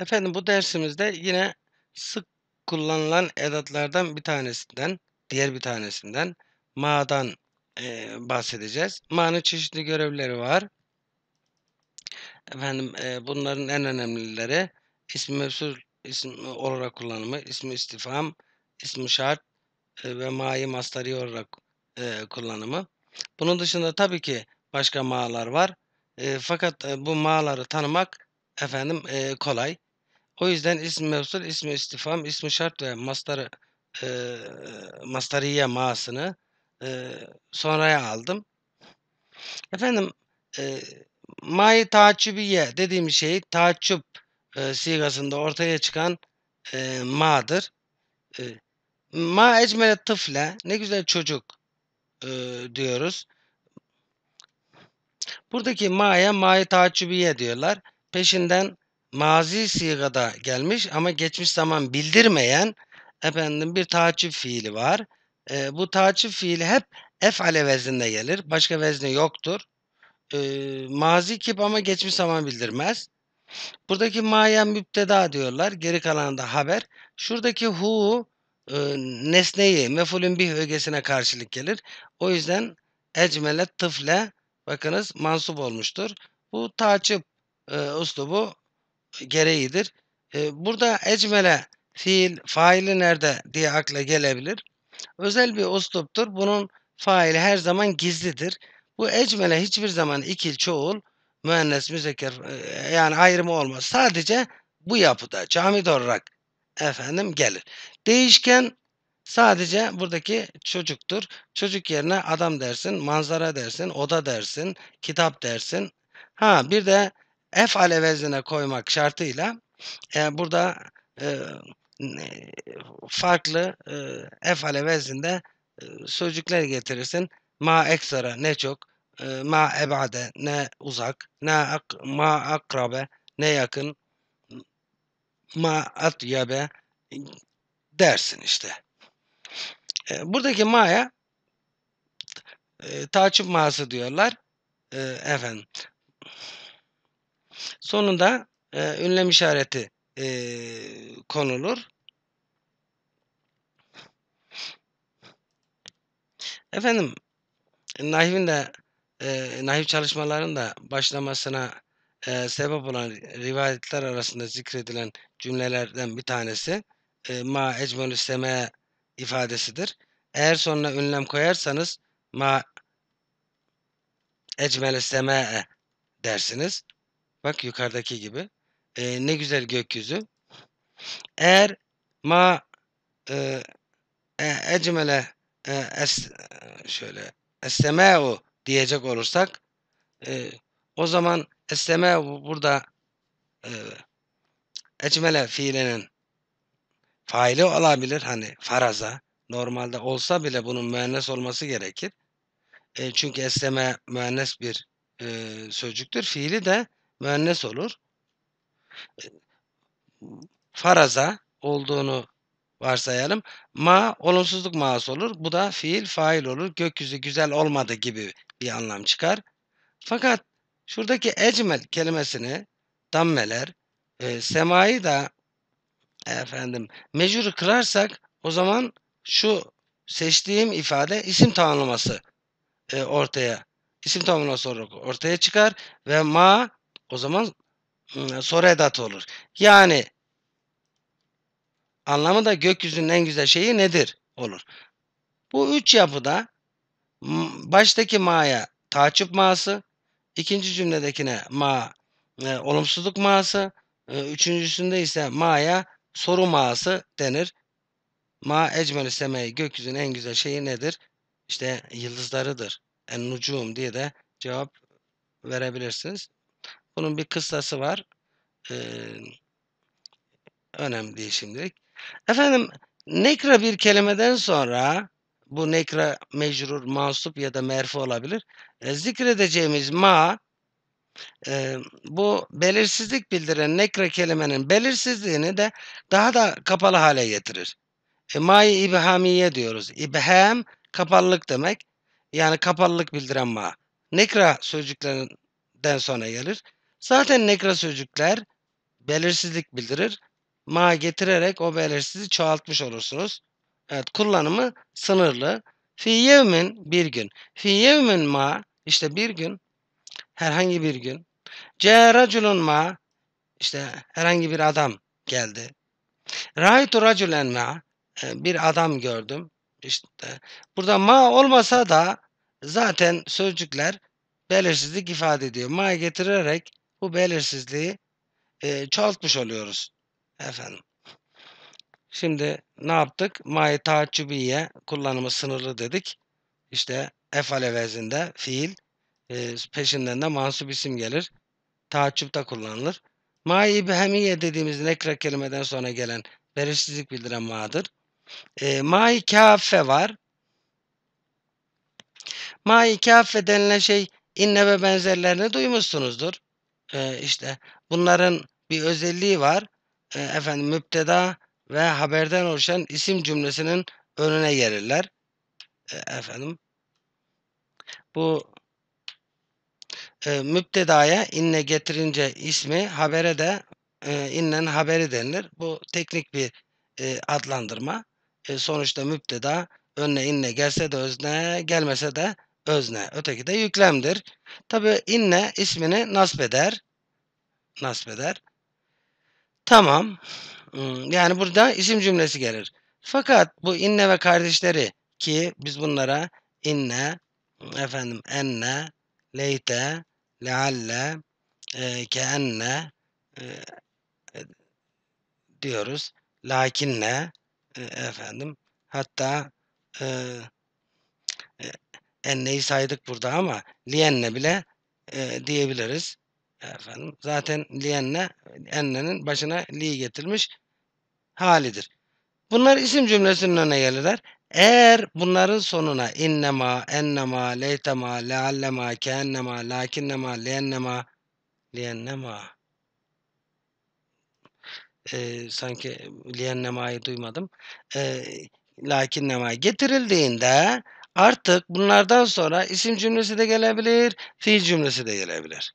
Efendim bu dersimizde yine sık kullanılan edatlardan bir tanesinden, diğer bir tanesinden ma'dan e, bahsedeceğiz. Ma'nın çeşitli görevleri var. Efendim e, bunların en önemlileri ismi mevsul isim olarak kullanımı, ismi istifam, ismi şart e, ve ma'yı mastari olarak e, kullanımı. Bunun dışında tabii ki başka ma'lar var. E, fakat e, bu ma'ları tanımak efendim e, kolay. O yüzden ismi mevsul, ismi istifam, ismi şart ve mastarı e, mastariye masını e, sonraya aldım. Efendim e, may taçübiye dediğim şey taçüp e, sigasında ortaya çıkan e, ma'dır. E, ma ecmele tıfle ne güzel çocuk e, diyoruz. Buradaki ma'ya ma'yı taçübiye diyorlar. Peşinden mazi sigada gelmiş ama geçmiş zaman bildirmeyen efendim bir takip fiili var. E, bu takip fiili hep efale vezninde gelir. Başka vezni yoktur. E, mazi kip ama geçmiş zaman bildirmez. Buradaki maya müpteda diyorlar. Geri kalanı da haber. Şuradaki hu e, nesneyi mefulün bir ögesine karşılık gelir. O yüzden ecmele tıfle bakınız mansup olmuştur. Bu taçip e, uslubu gereğidir. burada ecmele fiil faili nerede diye akla gelebilir. Özel bir usluptur. Bunun faili her zaman gizlidir. Bu ecmele hiçbir zaman ikil çoğul müennes müzekker yani ayrımı olmaz. Sadece bu yapıda camide olarak efendim gelir. Değişken sadece buradaki çocuktur. Çocuk yerine adam dersin, manzara dersin, oda dersin, kitap dersin. Ha bir de efale veznine koymak şartıyla e, burada e, farklı e, efale vezninde e, sözcükler getirirsin. Ma eksara ne çok, e, ma ebade ne uzak, ne ak, ma akrabe ne yakın, ma atyabe dersin işte. E, buradaki ma'ya e, taçıp ma'sı diyorlar. E, efendim Sonunda e, ünlem işareti e, konulur. Efendim Nahiv'in de e, Nahiv çalışmalarının da başlamasına e, sebep olan rivayetler arasında zikredilen cümlelerden bir tanesi e, ma ecmelü seme ifadesidir. Eğer sonuna ünlem koyarsanız ma ecmelü seme dersiniz. Bak yukarıdaki gibi. E, ne güzel gökyüzü. Eğer ma e, e, ecmele e, es, e, şöyle estemeu diyecek olursak e, o zaman estemeu burada e, ecmele fiilinin faili olabilir. Hani faraza normalde olsa bile bunun müennes olması gerekir. E, çünkü esleme müennes bir e, sözcüktür. Fiili de müennes olur. Faraza olduğunu varsayalım. Ma olumsuzluk maası olur. Bu da fiil fail olur. Gökyüzü güzel olmadı gibi bir anlam çıkar. Fakat şuradaki ecmel kelimesini dammeler, e, semayı da efendim mecuru kırarsak o zaman şu seçtiğim ifade isim tanımlaması e, ortaya isim tanımlaması olarak ortaya çıkar ve ma o zaman soru edatı olur. Yani anlamı da gökyüzünün en güzel şeyi nedir olur. Bu üç yapıda baştaki ma'ya taçıp ma'sı, ikinci cümledekine ma e, olumsuzluk ma'sı, e, üçüncüsünde ise ma'ya soru ma'sı denir. Ma ecmeli semeyi gökyüzünün en güzel şeyi nedir? İşte yıldızlarıdır. En ucuğum diye de cevap verebilirsiniz. Bunun bir kıstası var. Ee, önemli değil şimdilik. Efendim nekra bir kelimeden sonra bu nekra mecrur, mansup ya da merfu olabilir. E, zikredeceğimiz ma e, bu belirsizlik bildiren nekra kelimenin belirsizliğini de daha da kapalı hale getirir. E, ma'yı ibhamiye diyoruz. İbham kapalılık demek. Yani kapalılık bildiren ma. Nekra sözcüklerinden sonra gelir. Zaten nekra sözcükler belirsizlik bildirir. Ma getirerek o belirsizliği çoğaltmış olursunuz. Evet kullanımı sınırlı. Fi yevmin bir gün. Fi yevmin ma işte bir gün. Herhangi bir gün. Ce ma işte herhangi bir adam geldi. Raitu raculen ma e, bir adam gördüm. İşte burada ma olmasa da zaten sözcükler belirsizlik ifade ediyor. Ma getirerek bu belirsizliği e, çoğaltmış oluyoruz. Efendim. Şimdi ne yaptık? May taçubiye kullanımı sınırlı dedik. İşte efale vezinde fiil e, peşinden de mansup isim gelir. Taçupta kullanılır. May ibhemiye dediğimiz nekra kelimeden sonra gelen belirsizlik bildiren ma'dır. E, may kafe var. May kafe denilen şey inne ve benzerlerini duymuşsunuzdur e, işte bunların bir özelliği var. E, efendim müpteda ve haberden oluşan isim cümlesinin önüne gelirler. E, efendim bu e, müptedaya inne getirince ismi habere de e, innen haberi denilir. Bu teknik bir e, adlandırma. E, sonuçta müpteda önüne inne gelse de özne gelmese de özne. Öteki de yüklemdir. Tabi inne ismini nasbeder. Nasbeder. Tamam. Hmm, yani burada isim cümlesi gelir. Fakat bu inne ve kardeşleri ki biz bunlara inne, efendim enne, leyte, lealle, e, keenne e, e diyoruz. Lakinne, e, efendim hatta e, enneyi saydık burada ama lienne bile e, diyebiliriz. Efendim, zaten lienne ennenin başına li getirmiş halidir. Bunlar isim cümlesinin önüne gelirler. Eğer bunların sonuna innema, ennema, leytema, leallema, keennema, lakinnema, leennema, leennema. Ee, sanki liyennema'yı duymadım. Ee, lakinnema getirildiğinde Artık bunlardan sonra isim cümlesi de gelebilir, fiil cümlesi de gelebilir.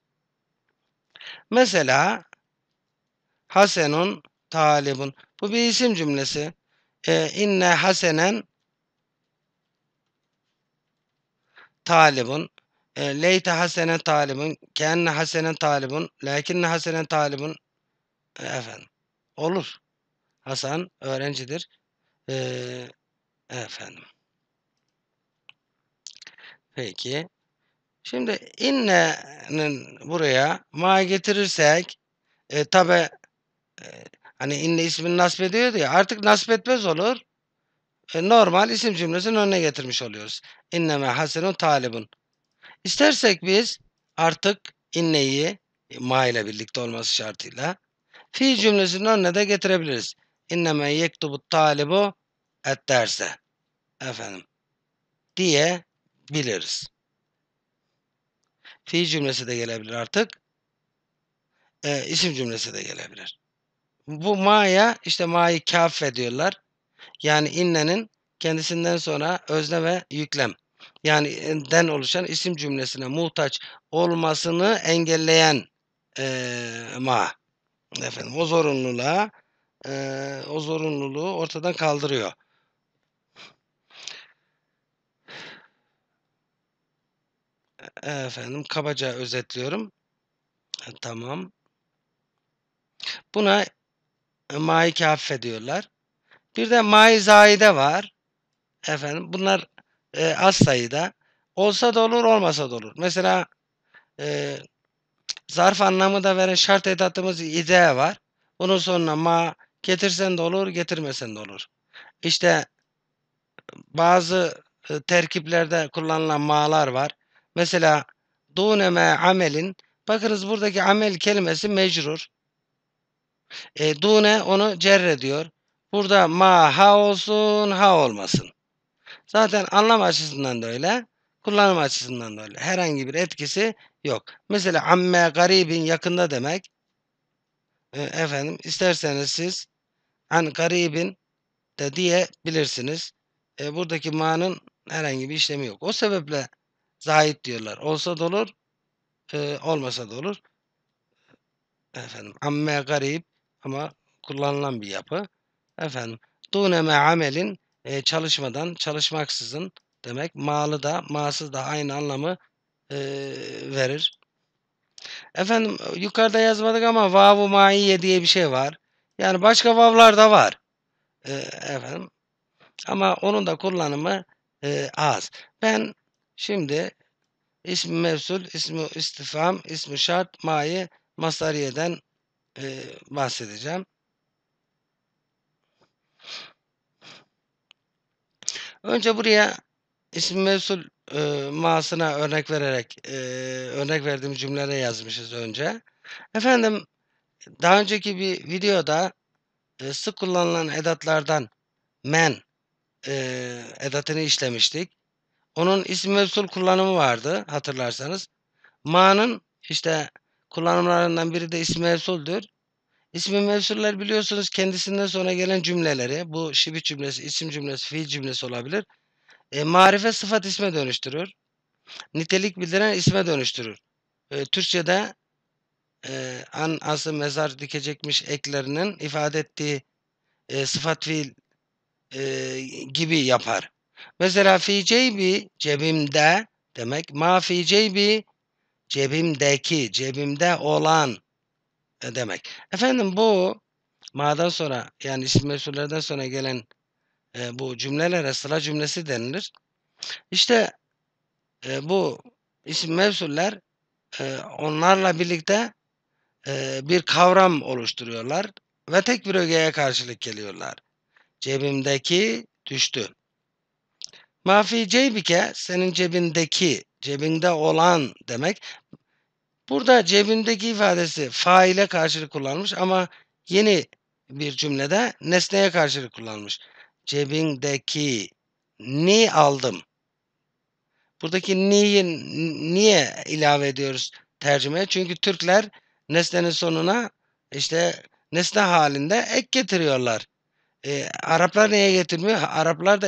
Mesela Hasenun talibun. Bu bir isim cümlesi. E, inne hasenen talibun. E, leyte hasenen talibun. Kenne hasenen talibun. Lakinne hasenen talibun. E, efendim. Olur. Hasan öğrencidir. E, efendim. Peki. Şimdi inne'nin buraya ma getirirsek e, tabi e, hani inne ismini nasip ediyordu ya artık nasip etmez olur. E, normal isim cümlesinin önüne getirmiş oluyoruz. İnneme hasenun talibun. İstersek biz artık inneyi e, ma ile birlikte olması şartıyla fi cümlesinin önüne de getirebiliriz. İnneme yektubu talibu et derse. Efendim diye biliriz. Fiil cümlesi de gelebilir artık. E, isim cümlesi de gelebilir. Bu ma'ya işte ma'yı kafe diyorlar. Yani innenin kendisinden sonra özne ve yüklem yani den oluşan isim cümlesine muhtaç olmasını engelleyen e, ma efendim o zorunluluğa e, o zorunluluğu ortadan kaldırıyor. efendim kabaca özetliyorum. E, tamam. Buna e, mai kafife diyorlar. Bir de mai zaide var. Efendim bunlar e, az sayıda. Olsa da olur, olmasa da olur. Mesela e, zarf anlamı da veren şart edatımız ide var. Bunun sonuna ma getirsen de olur, getirmesen de olur. İşte bazı e, terkiplerde kullanılan ma'lar var. Mesela duneme amelin bakınız buradaki amel kelimesi mecrur. E, dune onu cerre diyor. Burada ma ha olsun ha olmasın. Zaten anlam açısından da öyle. Kullanım açısından da öyle. Herhangi bir etkisi yok. Mesela amme garibin yakında demek. E, efendim isterseniz siz an garibin de diyebilirsiniz. E, buradaki ma'nın herhangi bir işlemi yok. O sebeple zahit diyorlar. Olsa da olur, e, olmasa da olur. Efendim, amme garip ama kullanılan bir yapı. Efendim, duneme amelin e, çalışmadan, çalışmaksızın demek. Malı da, masız da aynı anlamı e, verir. Efendim yukarıda yazmadık ama vavu maiye diye bir şey var. Yani başka vavlar da var. E, efendim. Ama onun da kullanımı e, az. Ben Şimdi ismi mevsul, ismi istifam, ismi şart, mayi, masariyeden e, bahsedeceğim. Önce buraya ismi mevsul e, masına örnek vererek e, örnek verdiğim cümlere yazmışız önce. Efendim daha önceki bir videoda e, sık kullanılan edatlardan men e, edatını işlemiştik. Onun isim mevsul kullanımı vardı hatırlarsanız. Ma'nın işte kullanımlarından biri de isim mevsuldür. İsmi mevsuller biliyorsunuz kendisinden sonra gelen cümleleri, bu şibit cümlesi, isim cümlesi, fiil cümlesi olabilir. E, marife sıfat isme dönüştürür. Nitelik bildiren isme dönüştürür. E, Türkçe'de e, an, ası, mezar dikecekmiş eklerinin ifade ettiği e, sıfat fiil e, gibi yapar. Mesela fi ceybi cebimde demek ma fi ceybi cebimdeki, cebimde olan e, demek. Efendim bu ma'dan sonra yani isim mesullerden sonra gelen e, bu cümlelere sıra cümlesi denilir. İşte e, bu isim mevsuller e, onlarla birlikte e, bir kavram oluşturuyorlar ve tek bir ögeye karşılık geliyorlar. Cebimdeki düştü. Mafi ceybike senin cebindeki, cebinde olan demek. Burada cebindeki ifadesi faile karşılık kullanmış ama yeni bir cümlede nesneye karşılık kullanmış. Cebindeki ni aldım. Buradaki ni'yi niye ilave ediyoruz tercümeye? Çünkü Türkler nesnenin sonuna işte nesne halinde ek getiriyorlar. E, Araplar neye getirmiyor? Araplar da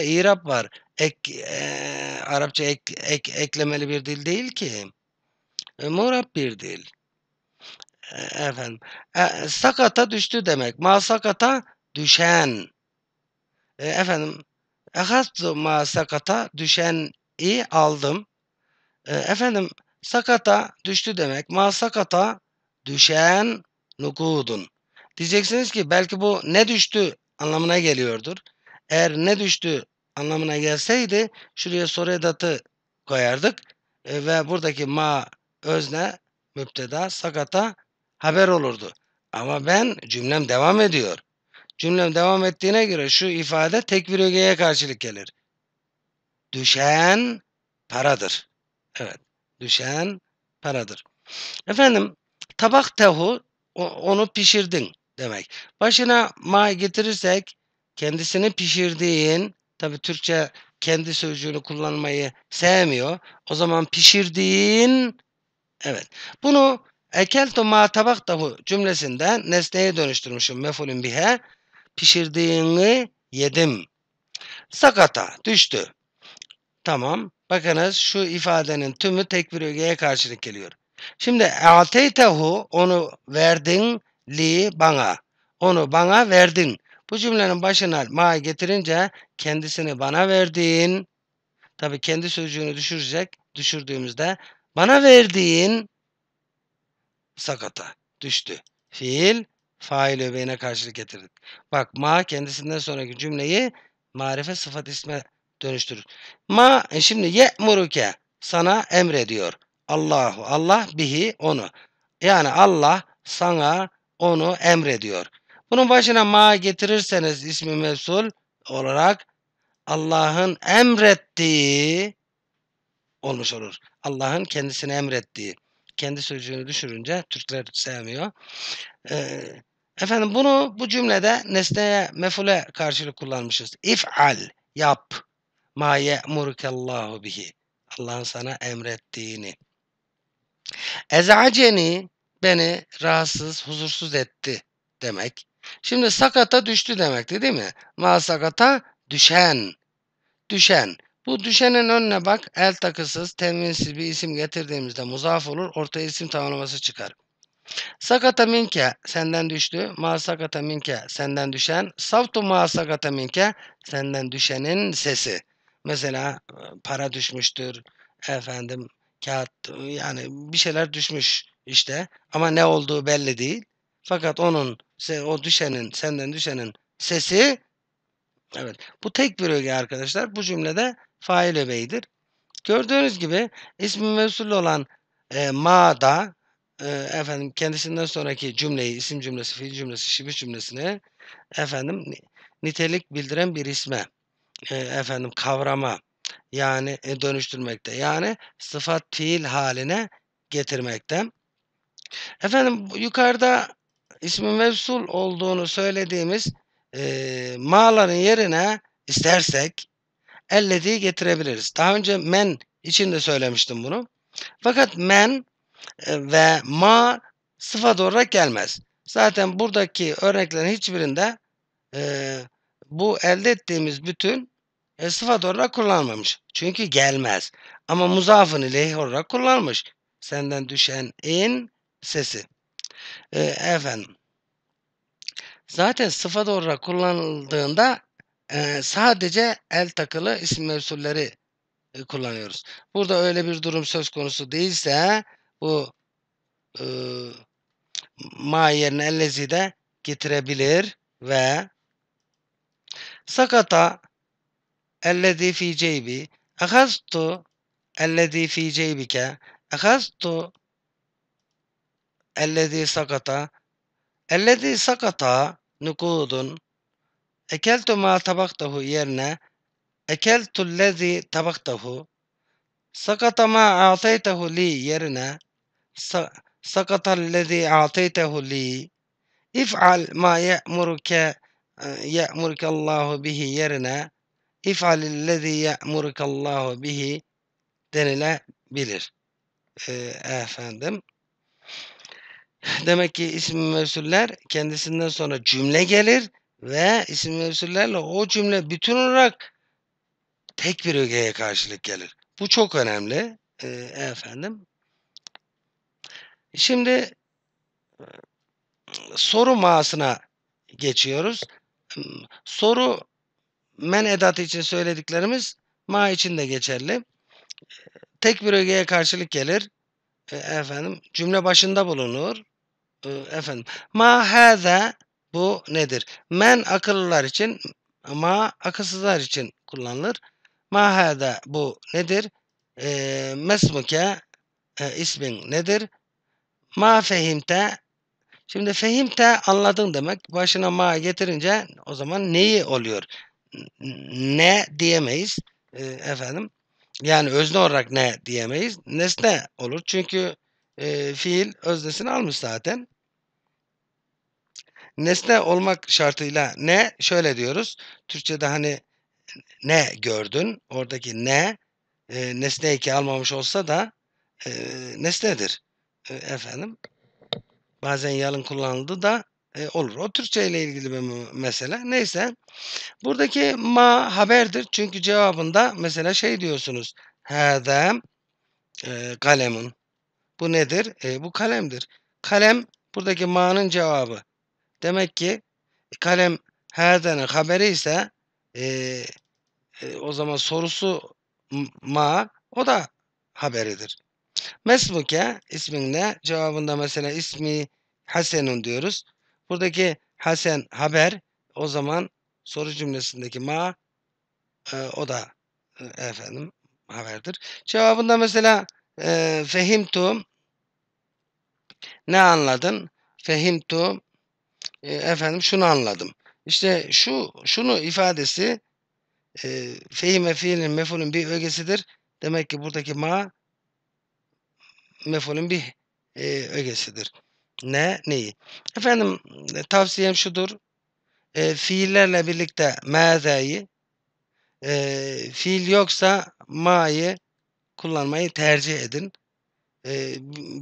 var. Ek, e, Arapça ek, ek, eklemeli bir dil değil ki. E, murab bir dil. E, efendim. E, sakata düştü demek. Ma sakata düşen. E, efendim. Ehazzu ma sakata düşen i aldım. E, efendim. Sakata düştü demek. Ma sakata düşen nukudun. Diyeceksiniz ki belki bu ne düştü anlamına geliyordur. Eğer ne düştü anlamına gelseydi şuraya soru edatı koyardık e, ve buradaki ma özne müpteda sakata haber olurdu. Ama ben cümlem devam ediyor. Cümlem devam ettiğine göre şu ifade tekbir ögeye karşılık gelir. Düşen paradır. Evet. Düşen paradır. Efendim tabak tehu onu pişirdin demek. Başına ma getirirsek kendisini pişirdiğin tabi Türkçe kendi sözcüğünü kullanmayı sevmiyor. O zaman pişirdiğin evet. Bunu ekelto ma tabak tabaktahu cümlesinden nesneye dönüştürmüşüm mefulün bihe. Pişirdiğini yedim. Sakata düştü. Tamam. Bakınız şu ifadenin tümü tek bir ögeye karşılık geliyor. Şimdi ateytehu onu verdin li bana. Onu bana verdin. Bu cümlenin başına ma getirince kendisini bana verdin. tabi kendi sözcüğünü düşürecek düşürdüğümüzde bana verdiğin sakata düştü. Fiil fail öbeğine karşılık getirdik. Bak ma kendisinden sonraki cümleyi marife sıfat isme dönüştürür. Ma e şimdi muruke sana emrediyor. Allahu Allah bihi onu. Yani Allah sana onu emrediyor. Bunun başına ma getirirseniz ismi mevsul olarak Allah'ın emrettiği olmuş olur. Allah'ın kendisini emrettiği. Kendi sözcüğünü düşürünce Türkler sevmiyor. Ee, efendim bunu bu cümlede nesneye mefule karşılık kullanmışız. İf'al, yap. Ma ye'murukallahu bihi. Allah'ın sana emrettiğini. Ez'aceni beni rahatsız, huzursuz etti demek. Şimdi sakata düştü demekti değil mi? Ma sakata düşen. Düşen. Bu düşenin önüne bak el takısız, tenvinsiz bir isim getirdiğimizde muzaf olur. Ortaya isim tanımlaması çıkar. Sakata minke senden düştü. Ma sakata minke senden düşen. Savtu ma sakata minke senden düşenin sesi. Mesela e, para düşmüştür. Efendim kağıt yani bir şeyler düşmüş işte ama ne olduğu belli değil. Fakat onun o düşenin senden düşenin sesi evet bu tek bir öge arkadaşlar. Bu cümlede fail öbeğidir. Gördüğünüz gibi ismi mevsul olan e, da, e, efendim kendisinden sonraki cümleyi isim cümlesi, fiil cümlesi, şibir cümlesini efendim nitelik bildiren bir isme e, efendim kavrama yani e, dönüştürmekte. Yani sıfat fiil haline getirmekte. Efendim yukarıda ismi mevsul olduğunu söylediğimiz e, mağların yerine istersek ellediği getirebiliriz. Daha önce men için de söylemiştim bunu. Fakat men e, ve ma sıfat olarak gelmez. Zaten buradaki örneklerin hiçbirinde e, bu elde ettiğimiz bütün e, sıfat olarak kullanmamış. Çünkü gelmez. Ama muzafın ileyh olarak kullanmış. Senden düşen in sesi. E, efendim. Zaten sıfat olarak kullanıldığında e, sadece el takılı isim mevsulleri e, kullanıyoruz. Burada öyle bir durum söz konusu değilse bu e, ma yerine ellezi de getirebilir ve sakata ellezi fi ceybi akastu ellezi fi ceybike akastu ellezî sakata ellezî sakata nukudun ekeltu ma tabaktahu yerine ekeltu lezi tabaktahu sakata ma ataytahu li yerine sa, sakata lezi ataytahu li if'al ma ye'muruke e, ye'muruke Allahu bihi yerine if'al lezi ye'muruke Allahu bihi denilebilir. Ee, efendim. Demek ki isim mevsuller kendisinden sonra cümle gelir ve isim mevsullerle o cümle bütün olarak tek bir ögeye karşılık gelir. Bu çok önemli e, efendim. Şimdi e, soru maasına geçiyoruz. Soru men edatı için söylediklerimiz ma için de geçerli. Tek bir ögeye karşılık gelir. E, efendim cümle başında bulunur. Ee, efendim ma haza bu nedir? Men akıllılar için ma akılsızlar için kullanılır. Ma haza bu nedir? E, mesmuke e, ismin nedir? Ma fehimte Şimdi fehimte anladın demek. Başına ma getirince o zaman neyi oluyor? Ne diyemeyiz. E, efendim. Yani özne olarak ne diyemeyiz. Nesne olur. Çünkü e, fiil öznesini almış zaten. Nesne olmak şartıyla ne şöyle diyoruz. Türkçe'de hani ne gördün oradaki ne e, nesne eki almamış olsa da e, nesnedir. E, efendim bazen yalın kullanıldı da e, olur. O Türkçe ile ilgili bir mesele. Neyse. Buradaki ma haberdir. Çünkü cevabında mesela şey diyorsunuz. Hâdâ e, kalemun. Bu nedir? E, bu kalemdir. Kalem buradaki ma'nın cevabı. Demek ki e, kalem herden haberi ise e, e, o zaman sorusu ma o da haberidir. Mesmuke ismin ne? Cevabında mesela ismi Hasenun diyoruz. Buradaki Hasen haber o zaman soru cümlesindeki ma e, o da e, efendim haberdir. Cevabında mesela e, fehimtu ne anladın? Fehimtu e, efendim şunu anladım. İşte şu şunu ifadesi e, fehime fiilin mefulün bir ögesidir. Demek ki buradaki ma mefulün bir e, ögesidir. Ne? Neyi? Efendim e, tavsiyem şudur. E, fiillerle birlikte mâzâ'yı e, fiil yoksa ma'yı kullanmayı tercih edin.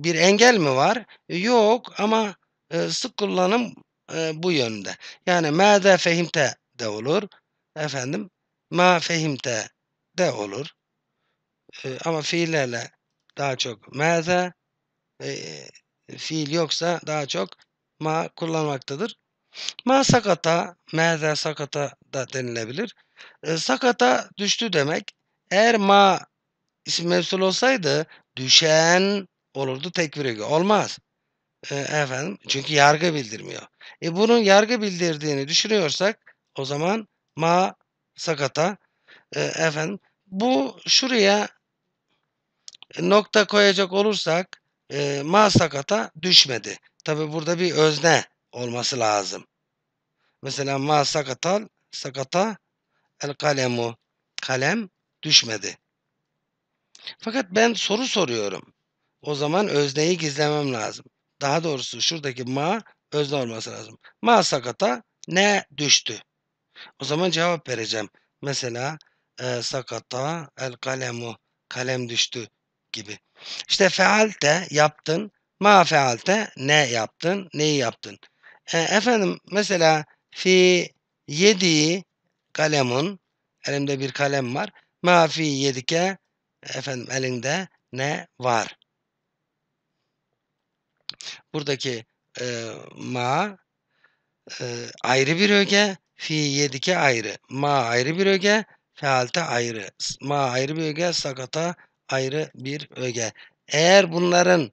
bir engel mi var? E, yok ama e, sık kullanım e, bu yönde. Yani mâde fehimte de olur. Efendim ma fehimte de olur. ama fiillerle daha çok mâze e, fiil yoksa daha çok ma kullanmaktadır. Ma sakata, mâze sakata da denilebilir. E, sakata düştü demek. Eğer ma İsim mevsul olsaydı düşen olurdu tekbir ögü. Olmaz. E, efendim çünkü yargı bildirmiyor. E bunun yargı bildirdiğini düşünüyorsak o zaman ma sakata e, efendim bu şuraya nokta koyacak olursak e, ma sakata düşmedi. Tabi burada bir özne olması lazım. Mesela ma sakatal sakata el kalemu kalem düşmedi. Fakat ben soru soruyorum. O zaman özneyi gizlemem lazım. Daha doğrusu şuradaki ma özne olması lazım. Ma sakata ne düştü? O zaman cevap vereceğim. Mesela e, sakata el kalemu kalem düştü gibi. İşte fealte yaptın. Ma fealte ne yaptın? Neyi yaptın? E, efendim mesela fi yedi kalemun elimde bir kalem var. Ma fi yedike efendim elinde ne var? Buradaki e, ma e, ayrı bir öge, fi yedike ayrı. Ma ayrı bir öge, fealte ayrı. Ma ayrı bir öge, sakata ayrı bir öge. Eğer bunların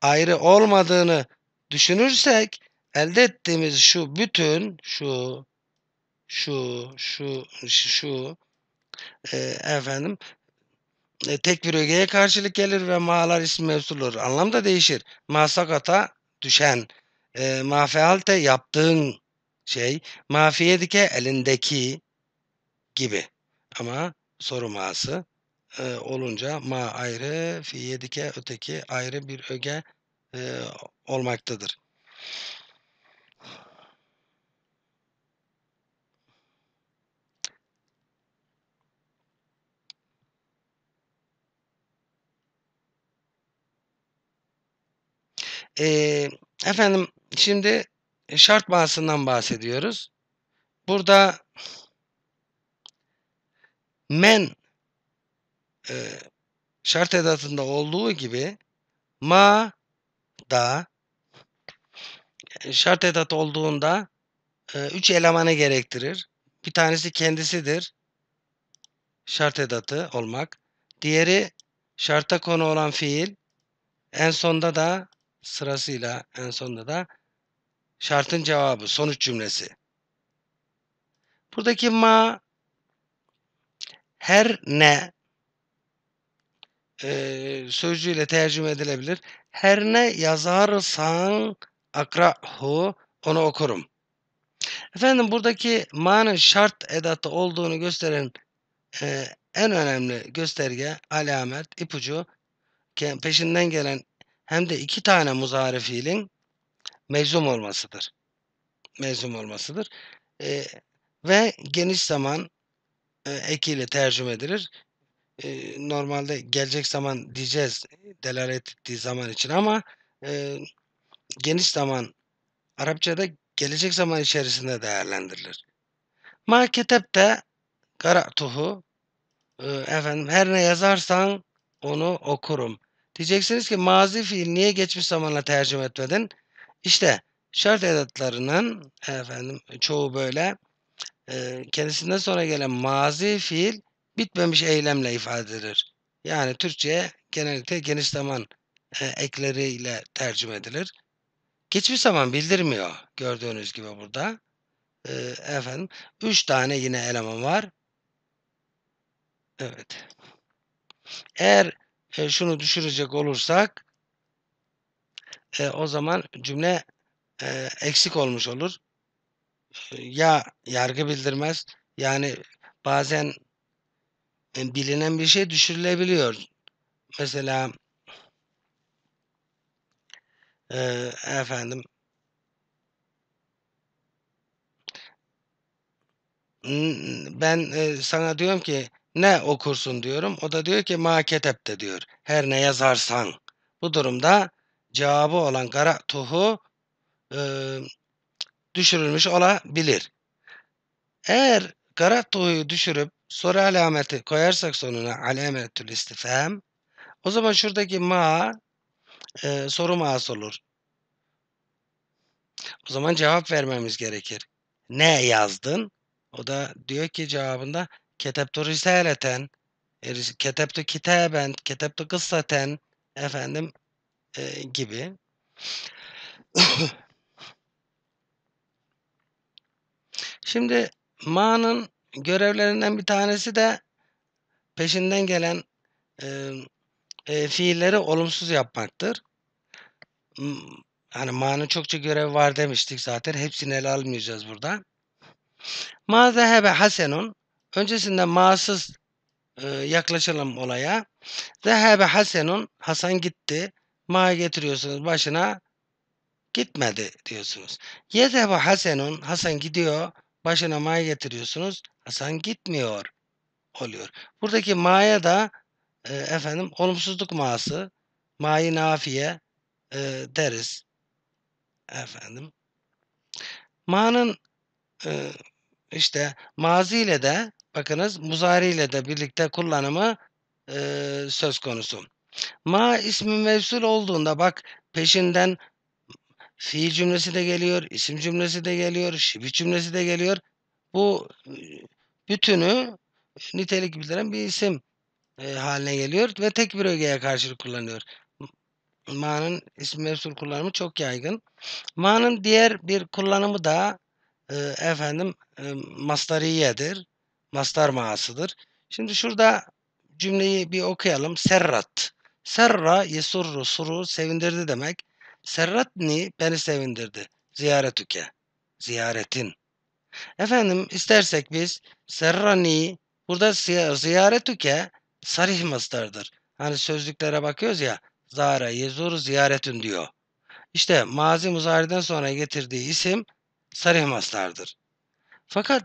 ayrı olmadığını düşünürsek elde ettiğimiz şu bütün şu şu şu şu e, efendim e, tek bir ögeye karşılık gelir ve ma'lar isim mevsul olur. Anlam da değişir. Masakata düşen, e, mafealte yaptığın şey, mafiyedike elindeki gibi. Ama soru ma'sı e, olunca ma ayrı, fiyedike öteki ayrı bir öge e, olmaktadır. E, efendim şimdi e, şart bağısından bahsediyoruz. Burada men e, şart edatında olduğu gibi ma da e, şart edat olduğunda e, üç elemanı gerektirir. Bir tanesi kendisidir. Şart edatı olmak. Diğeri şarta konu olan fiil. En sonda da sırasıyla en sonunda da şartın cevabı, sonuç cümlesi. Buradaki ma her ne e, sözcüğüyle tercüme edilebilir. Her ne yazarsan akrahu onu okurum. Efendim buradaki ma'nın şart edatı olduğunu gösteren e, en önemli gösterge, alamet, ipucu peşinden gelen hem de iki tane muzari fiilin meczum olmasıdır. Meczum olmasıdır. E, ve geniş zaman e, ekiyle tercüme edilir. E, normalde gelecek zaman diyeceğiz delalet ettiği zaman için ama e, geniş zaman Arapçada gelecek zaman içerisinde değerlendirilir. Ma ketepte tuhu e, efendim her ne yazarsan onu okurum. Diyeceksiniz ki mazi fiil niye geçmiş zamanla tercüme etmedin? İşte şart edatlarının efendim çoğu böyle e, kendisinden sonra gelen mazi fiil bitmemiş eylemle ifade edilir. Yani Türkçe'ye genellikle geniş zaman e, ekleriyle tercüme edilir. Geçmiş zaman bildirmiyor gördüğünüz gibi burada. E, efendim 3 tane yine eleman var. Evet. Eğer e, şunu düşürecek olursak e, o zaman cümle e, eksik olmuş olur. E, ya yargı bildirmez. Yani bazen e, bilinen bir şey düşürülebiliyor. Mesela e, efendim ben e, sana diyorum ki ne okursun diyorum. O da diyor ki ma de diyor. Her ne yazarsan. Bu durumda cevabı olan kara tuhu e, düşürülmüş olabilir. Eğer kara tuhuyu düşürüp soru alameti koyarsak sonuna alametül istifem, o zaman şuradaki ma e, soru maası olur. O zaman cevap vermemiz gerekir. Ne yazdın? O da diyor ki cevabında Ketebtu risaleten, e, ketebtu kitaben, ketebtu kıssaten efendim e, gibi. Şimdi ma'nın görevlerinden bir tanesi de peşinden gelen e, e, fiilleri olumsuz yapmaktır. Hani ma'nın çokça görev var demiştik zaten. Hepsini ele almayacağız burada. Ma zehebe hasenun Öncesinde masız e, yaklaşalım olaya. Zehebe Hasan'ın Hasan gitti. Ma getiriyorsunuz başına. Gitmedi diyorsunuz. Yezhebe Hasan'ın Hasan gidiyor. Başına ma getiriyorsunuz. Hasan gitmiyor oluyor. Buradaki ma'ya da e, efendim olumsuzluk ma'sı. Ma'yı nafiye e, deriz. Efendim. Ma'nın e, işte maziyle de Bakınız muzari ile de birlikte kullanımı e, söz konusu. Ma ismi mevsul olduğunda bak peşinden fiil cümlesi de geliyor, isim cümlesi de geliyor, şibih cümlesi de geliyor. Bu bütünü nitelik bildiren bir isim e, haline geliyor ve tek bir ögeye karşılık kullanıyor. Ma'nın ismi mevsul kullanımı çok yaygın. Ma'nın diğer bir kullanımı da e, efendim e, mastariyedir mastar maasıdır. Şimdi şurada cümleyi bir okuyalım. Serrat. Serra yesurru suru sevindirdi demek. Serrat ni beni sevindirdi. Ziyaretüke. Ziyaretin. Efendim istersek biz serrani burada ziyaretüke sarih mastardır. Hani sözlüklere bakıyoruz ya zara yezur ziyaretin diyor. İşte mazi muzariden sonra getirdiği isim sarih mastardır. Fakat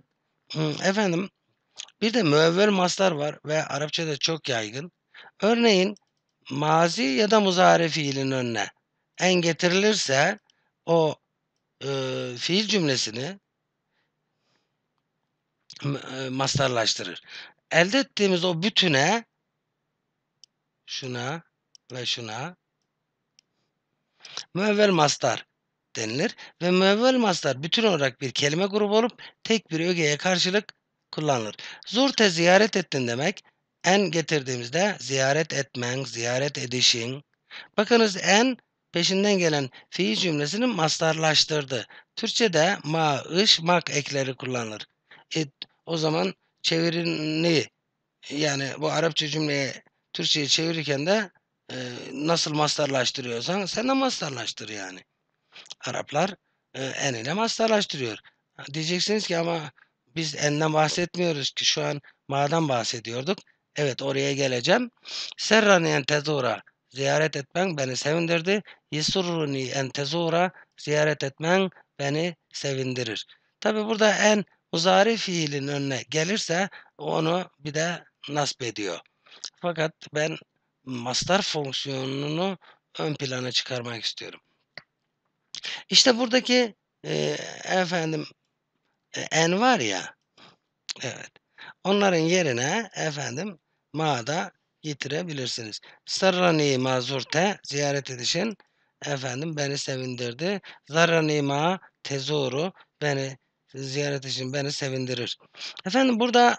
efendim bir de müevvel maslar var ve Arapçada çok yaygın. Örneğin mazi ya da muzari fiilin önüne en getirilirse o e, fiil cümlesini e, mastarlaştırır. Elde ettiğimiz o bütüne şuna ve şuna müevvel mastar denilir ve müevvel mastar bütün olarak bir kelime grubu olup tek bir ögeye karşılık kullanılır. Zurte ziyaret ettin demek. En getirdiğimizde ziyaret etmen, ziyaret edişin. Bakınız en peşinden gelen fiil cümlesini mastarlaştırdı. Türkçe'de ma, ış, mak ekleri kullanılır. E, o zaman çevirini yani bu Arapça cümleyi Türkçe'ye çevirirken de e, nasıl mastarlaştırıyorsan sen de mastarlaştır yani. Araplar e, en ile mastarlaştırıyor. Diyeceksiniz ki ama biz enden bahsetmiyoruz ki şu an ma'dan bahsediyorduk. Evet oraya geleceğim. Serrani en tezura ziyaret etmen beni sevindirdi. Yisurruni en tezura ziyaret etmen beni sevindirir. Tabi burada en muzari fiilin önüne gelirse onu bir de nasp ediyor. Fakat ben mastar fonksiyonunu ön plana çıkarmak istiyorum. İşte buradaki e, efendim e, en var ya evet onların yerine efendim ma'da getirebilirsiniz. Sarrani mazurte ziyaret edişin efendim beni sevindirdi. Zarrani ma tezoru beni ziyaret edişin beni sevindirir. Efendim burada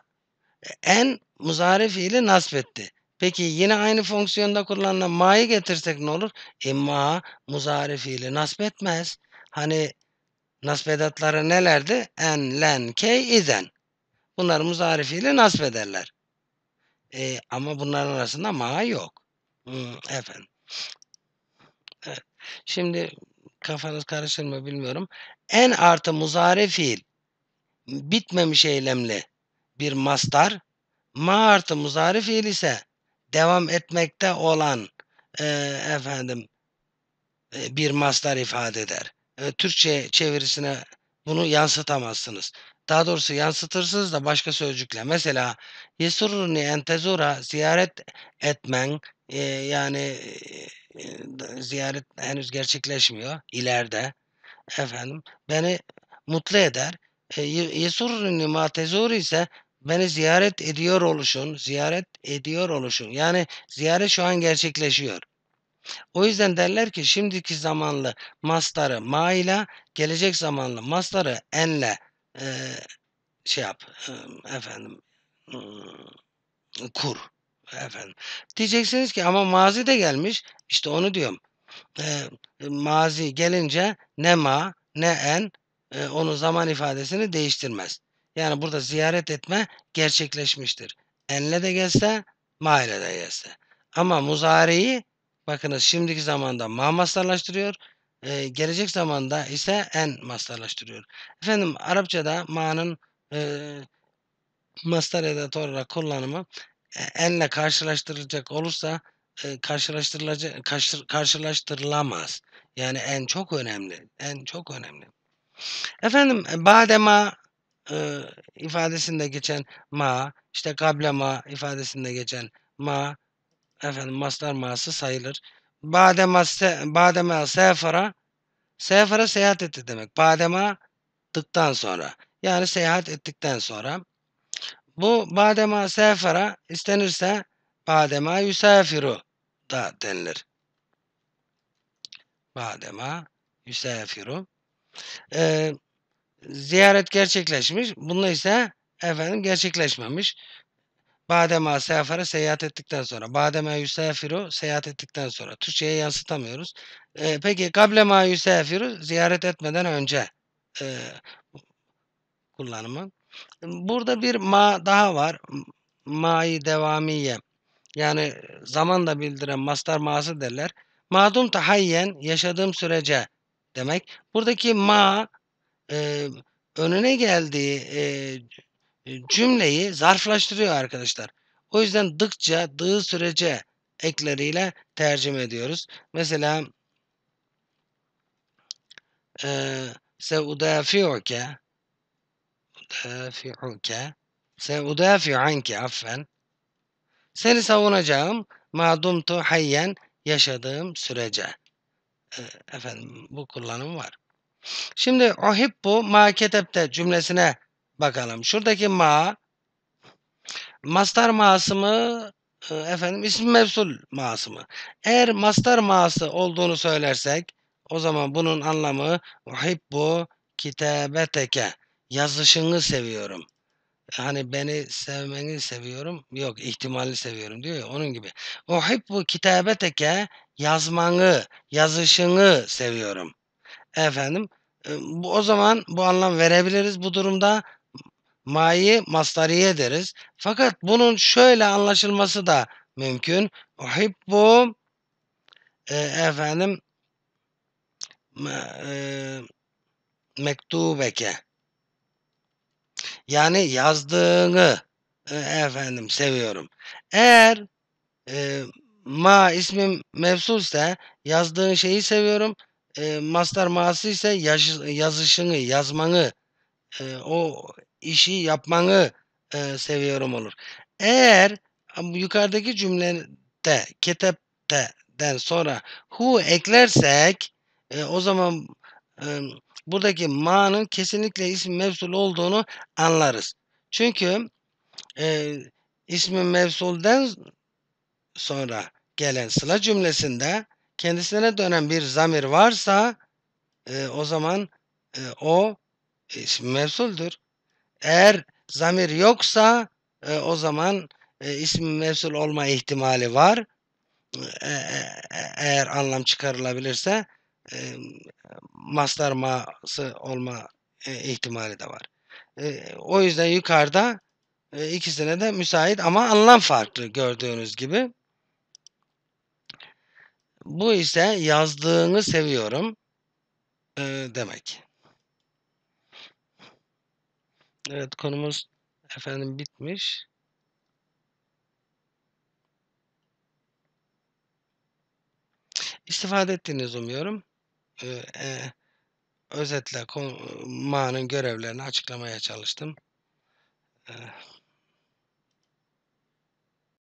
en muzari fiili nasbetti. Peki yine aynı fonksiyonda kullanılan ma'yı getirsek ne olur? E ma muzari fiili nasp Hani Nasb edatları nelerdi? En, len, key, izen. Bunları muzarifiyle nasb ederler. E, ama bunların arasında ma yok. Hmm, efendim. Evet. Şimdi kafanız karışır mı bilmiyorum. En artı muzari fiil bitmemiş eylemli bir mastar. Ma artı muzari fiil ise devam etmekte olan e, efendim e, bir mastar ifade eder eee, Türkçe çevirisine bunu yansıtamazsınız. Daha doğrusu yansıtırsınız da başka sözcükle. Mesela "Yesurruni en ziyaret etmen, eee, yani, eee, ziyaret henüz gerçekleşmiyor, ileride. Efendim, "Beni mutlu eder." Eee, "Ye yesurruni ise beni ziyaret ediyor oluşun, ziyaret ediyor oluşun. Yani ziyaret şu an gerçekleşiyor. O yüzden derler ki şimdiki zamanlı mastarı ma ile gelecek zamanlı mastarı enle e, şey yap e, efendim e, kur efendim. Diyeceksiniz ki ama mazi de gelmiş. işte onu diyorum. E, mazi gelince ne ma ne en e, onun zaman ifadesini değiştirmez. Yani burada ziyaret etme gerçekleşmiştir. Enle de gelse ma ile de gelse. Ama muzareyi Bakınız şimdiki zamanda ma mastarlaştırıyor. Ee, gelecek zamanda ise en mastarlaştırıyor. Efendim Arapçada ma'nın e, mastar edatı olarak kullanımı e, enle karşılaştırılacak olursa e, karşılaştırılacak karşı, karşılaştırılamaz. Yani en çok önemli. En çok önemli. Efendim e, badema e, ifadesinde geçen ma, işte kablema ifadesinde geçen ma efendim maslar mağası sayılır. Badema, se, badema sefara sefara seyahat etti demek. Badema tıktan sonra. Yani seyahat ettikten sonra. Bu badema sefara istenirse badema yusafiru da denilir. Badema yusafiru. Ee, ziyaret gerçekleşmiş. Bununla ise efendim gerçekleşmemiş. Badema seyafere seyahat ettikten sonra. Badema yusefiru seyahat ettikten sonra. Türkçe'ye yansıtamıyoruz. E, peki kablema yusefiru ziyaret etmeden önce e, kullanımı. Burada bir ma daha var. Ma'yı devamiye. Yani zaman bildiren mastar ma'sı derler. Madum tahayyen yaşadığım sürece demek. Buradaki ma e, önüne geldiği e, e, cümleyi zarflaştırıyor arkadaşlar. O yüzden dıkça, dığı sürece ekleriyle tercüme ediyoruz. Mesela e, seudafiuke udafiuke seudafiu anke affen seni savunacağım madumtu hayyen yaşadığım sürece. E, efendim bu kullanım var. Şimdi ohibbu ma ketebte cümlesine Bakalım şuradaki ma mastar maası mı e, efendim isim mevsul maası mı? Eğer mastar ması olduğunu söylersek o zaman bunun anlamı uhibbu kitabeteke yazışını seviyorum. Hani beni sevmeni seviyorum. Yok ihtimali seviyorum diyor ya onun gibi. Uhibbu kitabeteke yazmanı, yazışını seviyorum. Efendim e, o zaman bu anlam verebiliriz bu durumda. Ma'yı mastariye deriz. Fakat bunun şöyle anlaşılması da mümkün. Uhibbu e, efendim e, mektubeke yani yazdığını e, efendim seviyorum. Eğer e, ma ismim mevsul ise yazdığın şeyi seviyorum. E, mastar maası ise yaz, yazışını, yazmanı e, o işi yapmanı e, seviyorum olur. Eğer yukarıdaki cümlede ketepte'den sonra hu eklersek e, o zaman e, buradaki ma'nın kesinlikle isim mevsul olduğunu anlarız. Çünkü e, ismi mevsulden sonra gelen sıla cümlesinde kendisine dönen bir zamir varsa e, o zaman e, o ismi mevsuldür. Eğer zamir yoksa e, o zaman e, ismi mevsul olma ihtimali var. E, e, e, eğer anlam çıkarılabilirse e, mastar ma'sı olma e, ihtimali de var. E, o yüzden yukarıda e, ikisine de müsait ama anlam farklı gördüğünüz gibi. Bu ise yazdığını seviyorum e, demek. Evet konumuz efendim bitmiş. İstifade ettiğinizi umuyorum. Ee, e, özetle konmanın görevlerini açıklamaya çalıştım. Ee,